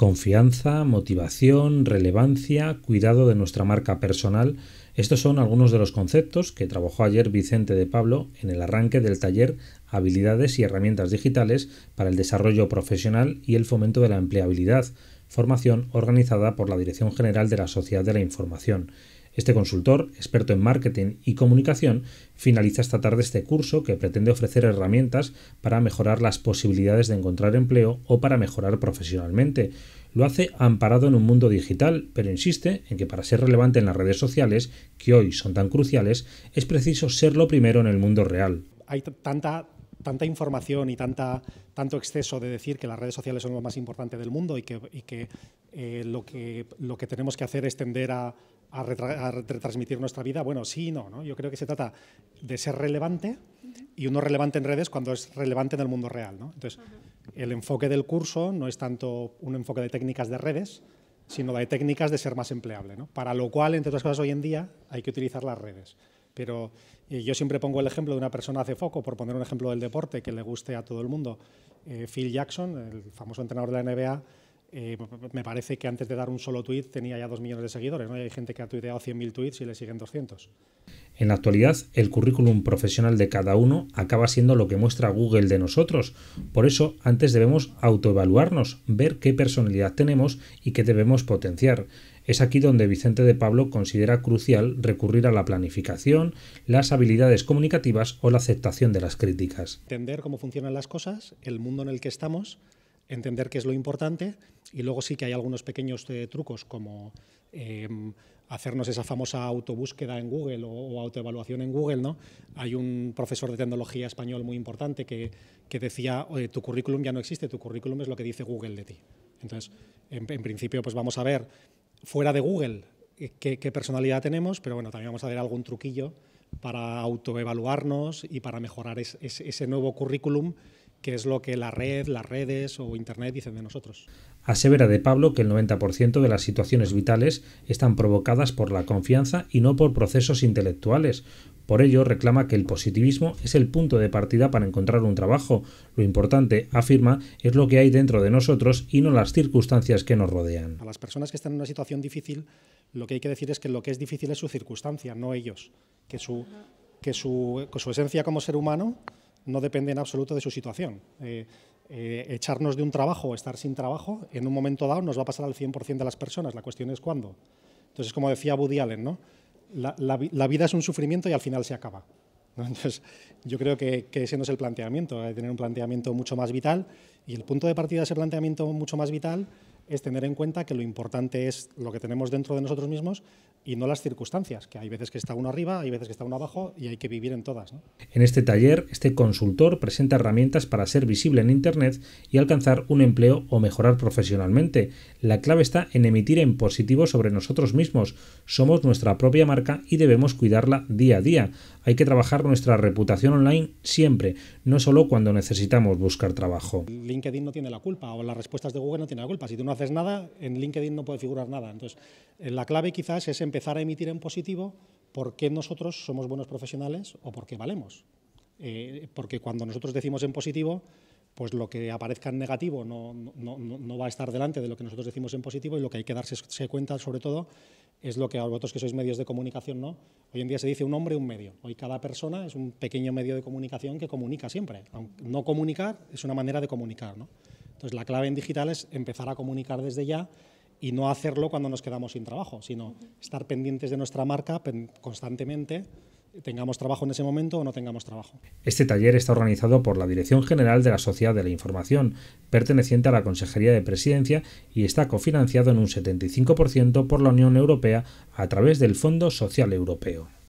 Confianza, motivación, relevancia, cuidado de nuestra marca personal. Estos son algunos de los conceptos que trabajó ayer Vicente de Pablo en el arranque del taller Habilidades y Herramientas Digitales para el Desarrollo Profesional y el Fomento de la Empleabilidad, formación organizada por la Dirección General de la Sociedad de la Información. Este consultor, experto en marketing y comunicación, finaliza esta tarde este curso que pretende ofrecer herramientas para mejorar las posibilidades de encontrar empleo o para mejorar profesionalmente. Lo hace amparado en un mundo digital, pero insiste en que para ser relevante en las redes sociales, que hoy son tan cruciales, es preciso serlo primero en el mundo real. Hay tanta tanta información y tanta, tanto exceso de decir que las redes sociales son lo más importante del mundo y que, eh, lo, que lo que tenemos que hacer es tender a, retransmitir nuestra vida, bueno, sí y no, Yo creo que se trata de ser relevante y uno relevante en redes cuando es relevante en el mundo real. Entonces, el enfoque del curso no es tanto un enfoque de técnicas de redes, sino de técnicas de ser más empleable, para lo cual, entre otras cosas, hoy en día hay que utilizar las redes. Pero eh, yo siempre pongo el ejemplo de una persona hace foco, por poner un ejemplo del deporte que le guste a todo el mundo. Eh, Phil Jackson, el famoso entrenador de la NBA, eh, me parece que antes de dar un solo tweet tenía ya dos millones de seguidores. ¿no? hay gente que ha tuiteado 100.000 tweets y le siguen 200. En la actualidad, el currículum profesional de cada uno acaba siendo lo que muestra Google de nosotros. Por eso, antes debemos autoevaluarnos, ver qué personalidad tenemos y qué debemos potenciar. Es aquí donde Vicente de Pablo considera crucial recurrir a la planificación, las habilidades comunicativas o la aceptación de las críticas. Entender cómo funcionan las cosas, el mundo en el que estamos, entender qué es lo importante y luego sí que hay algunos pequeños eh, trucos como em, hacernos esa famosa autobúsqueda en Google o, autoevaluación en Google. ¿no? Hay un profesor de tecnología español muy importante que, decía, tu currículum ya no existe, tu currículum es lo que dice Google de ti. Entonces, en principio, pues vamos a ver fuera de Google eh, qué, personalidad tenemos, pero bueno, también vamos a ver algún truquillo para autoevaluarnos y para mejorar ese nuevo currículum que es lo que la red, las redes o Internet dicen de nosotros. Asevera de Pablo que el 90% de las situaciones vitales están provocadas por la confianza y no por procesos intelectuales, por ello, reclama que el positivismo es el punto de partida para encontrar un trabajo. Lo importante, afirma, es lo que hay dentro de nosotros y no las circunstancias que nos rodean. A las personas que están en una situación difícil, lo que hay que decir es que lo que es difícil es su circunstancia, no ellos. Que su, que su, esencia como ser humano no depende en absoluto de su situación. Eh, eh, echarnos de un trabajo o estar sin trabajo, en un momento dado nos va a pasar al 100% de las personas. La cuestión es cuándo. Entonces, como decía Woody Allen, ¿no? la, vida es un sufrimiento y al final se acaba. Entonces, yo creo que, que, ese no es el planteamiento, hay que tener un planteamiento mucho más vital y el punto de partida de ese planteamiento mucho más vital es tener en cuenta que lo importante es lo que tenemos dentro de nosotros mismos y no las circunstancias, que hay veces que está uno arriba, hay veces que está uno abajo y hay que vivir en todas. En este taller, este consultor presenta herramientas para ser visible en Internet y alcanzar un empleo o mejorar profesionalmente. La clave está en emitir en positivo sobre nosotros mismos. Somos nuestra propia marca y debemos cuidarla día a día. Hay que trabajar nuestra reputación online siempre, no solo cuando necesitamos buscar trabajo. LinkedIn no tiene la culpa o las respuestas de Google no tienen la culpa. Si tú no haces nada, en LinkedIn no puede figurar nada. Entonces, la clave quizás es empezar empezar a emitir en positivo porque nosotros somos buenos profesionales o porque valemos. Eh, porque cuando nosotros decimos en positivo, pues lo que aparezca en negativo no, no, va a estar delante de lo que nosotros decimos en positivo y lo que hay que darse cuenta, sobre todo, es lo que a vosotros que sois medios de comunicación, ¿no? Hoy en día se dice un hombre, un medio. Hoy cada persona es un pequeño medio de comunicación que comunica siempre. no comunicar es una manera de comunicar, ¿no? Entonces, la clave en digital es empezar a comunicar desde ya y no hacerlo cuando nos quedamos sin trabajo, sino estar pendientes de nuestra marca constantemente tengamos trabajo en ese momento o no tengamos trabajo. Este taller está organizado por la Dirección General de la Sociedad de la Información, perteneciente a la Consejería de Presidencia y está cofinanciado en un 75% por la Unión Europea a través del Fondo Social Europeo.